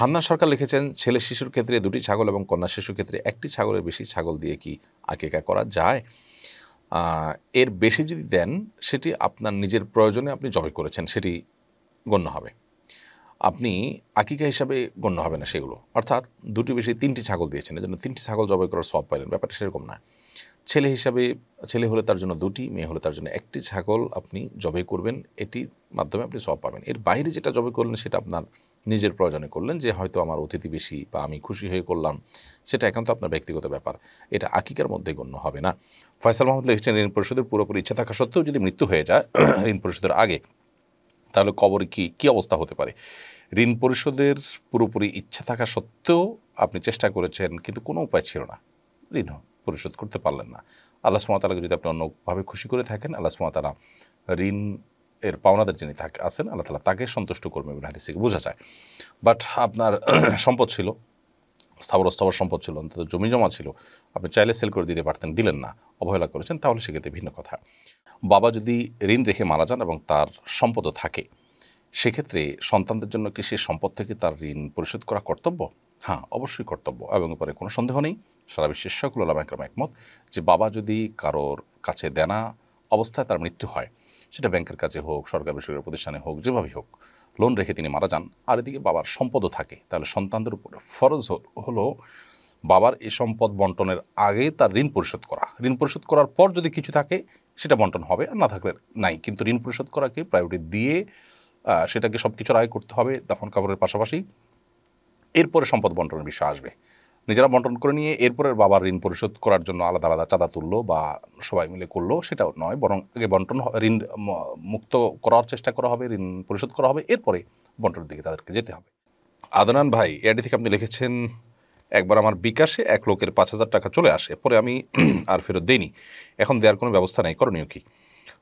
Hannah সরকার লিখেছেন ছেলে শিশুর ক্ষেত্রে দুটি ছাগল এবং কন্যা শিশুর ক্ষেত্রে একটি ছাগলের বেশি ছাগল দিয়ে কি আকেকা করা যায় এর বেশি যদি দেন সেটি আপনার নিজের প্রয়োজনে আপনি জবে করেছেন সেটি গণ্য হবে আপনি আকিকা হিসাবে গণ্য হবে না সেগুলো অর্থাৎ দুটি বেশি তিনটি ছাগল দিয়েছেন এজন্য তিনটি ছাগল জবাই করার সব পাইলেন ব্যাপারটা সেরকম না ছেলে হিসাবে ছেলে হলে তার জন্য দুটি মেয়ে হলে তার জন্য একটি ছাগল আপনি জবাই করবেন এটির মাধ্যমে আপনি সব পাবেন এর বাইরে যেটা জবাই করলেন সেটা আপনার নিজের প্রয়োজনে করলেন যে হয়তো আমার অতিথি বেশি বা আমি খুশি হয়ে করলাম সেটা একান্ত আপনার ব্যক্তিগত ব্যাপার এটা আকিকার মধ্যে গণ্য হবে না ফয়সাল মাহমুদ লিখেছেন ঋণ পরিশোধের পুরোপুরি ইচ্ছা থাকা সত্ত্বেও যদি মৃত্যু হয়ে যায় ঋণ পরিশোধের আগে তাহলে কবরে কি কী অবস্থা হতে পারে ঋণ পরিশোধের পুরোপুরি ইচ্ছা থাকা সত্ত্বেও আপনি চেষ্টা করেছেন কিন্তু কোনো উপায় ছিল না ঋণ পরিশোধ করতে পারলেন না আল্লাহ সুমাতালাকে যদি আপনি অন্যভাবে খুশি করে থাকেন আল্লাহ সুমাতালা ঋণ এর পাওনাদের যিনি থাকে আছেন আল্লাহ তালা তাকে সন্তুষ্ট করবে এবং হাদিস থেকে বোঝা যায় বাট আপনার সম্পদ ছিল স্থাবর স্থাবর সম্পদ ছিল অন্তত জমি জমা ছিল আপনি চাইলে সেল করে দিতে পারতেন দিলেন না অবহেলা করেছেন তাহলে সেক্ষেত্রে ভিন্ন কথা বাবা যদি ঋণ রেখে মারা যান এবং তার সম্পদও থাকে সেক্ষেত্রে সন্তানদের জন্য কি সে সম্পদ থেকে তার ঋণ পরিশোধ করা কর্তব্য হ্যাঁ অবশ্যই কর্তব্য এবং উপরে কোনো সন্দেহ নেই সারা বিশ্বের সকল আলাম একমত যে বাবা যদি কারোর কাছে দেনা অবস্থায় তার মৃত্যু হয় সেটা ব্যাংকের কাছে হোক সরকার বেসরকারি প্রতিষ্ঠানে হোক যেভাবেই হোক লোন রেখে তিনি মারা যান আর এদিকে বাবার সম্পদও থাকে তাহলে সন্তানদের উপরে ফরজ হলো বাবার এই সম্পদ বন্টনের আগে তার ঋণ পরিশোধ করা ঋণ পরিশোধ করার পর যদি কিছু থাকে সেটা বন্টন হবে আর না থাকলে নাই কিন্তু ঋণ পরিশোধ করাকে প্রায়োরিটি দিয়ে সেটাকে সব কিছুর আয় করতে হবে দাফন কাপড়ের পাশাপাশি এরপরে সম্পদ বন্টনের বিষয় আসবে নিজেরা বন্টন করে নিয়ে এরপরের বাবার ঋণ পরিশোধ করার জন্য আলাদা আলাদা চাঁদা তুললো বা সবাই মিলে করলো সেটাও নয় বরং আগে বন্টন ঋণ মুক্ত করার চেষ্টা করা হবে ঋণ পরিশোধ করা হবে এরপরে বন্টনের দিকে তাদেরকে যেতে হবে আদনান ভাই এডি থেকে আপনি লিখেছেন একবার আমার বিকাশে এক লোকের পাঁচ হাজার টাকা চলে আসে পরে আমি আর ফেরত দিইনি এখন দেওয়ার কোনো ব্যবস্থা নেই করণীয় কি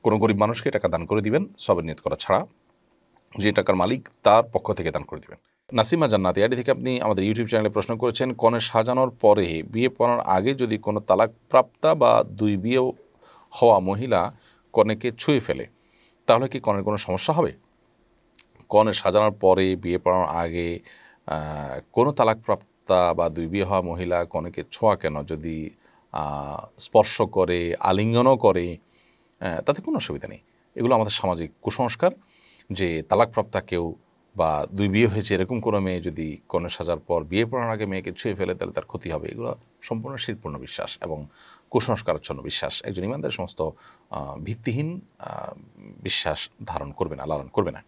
কোনো গরিব মানুষকে টাকা দান করে দিবেন সবের নিয়ত করা ছাড়া যে টাকার মালিক তার পক্ষ থেকে দান করে দিবেন নাসিমা জান্নাতি এটি থেকে আপনি আমাদের ইউটিউব চ্যানেলে প্রশ্ন করেছেন কনে সাজানোর পরে বিয়ে পড়ানোর আগে যদি কোনো তালাকপ্রাপ্তা বা দুই বিয়ে হওয়া মহিলা কনেকে ছুঁয়ে ফেলে তাহলে কি কনের কোনো সমস্যা হবে কনে সাজানোর পরে বিয়ে পড়ানোর আগে কোনো তালাকপ্রাপ্তা বা দুই বিয়ে হওয়া মহিলা কনেকে ছোঁয়া কেন যদি স্পর্শ করে আলিঙ্গনও করে তাতে কোনো অসুবিধা নেই এগুলো আমাদের সামাজিক কুসংস্কার যে তালাকপ্রাপ্তা কেউ বা দুই বিয়ে হয়েছে এরকম কোনো মেয়ে যদি কোনো সাজার পর বিয়ে পড়ার আগে মেয়েকে ছুঁয়ে ফেলে তাহলে তার ক্ষতি হবে এগুলো সম্পূর্ণ শিরপূর্ণ বিশ্বাস এবং কুসংস্কারাচ্ছন্ন বিশ্বাস একজন ইমানদারের সমস্ত ভিত্তিহীন বিশ্বাস ধারণ করবে না লালন করবে না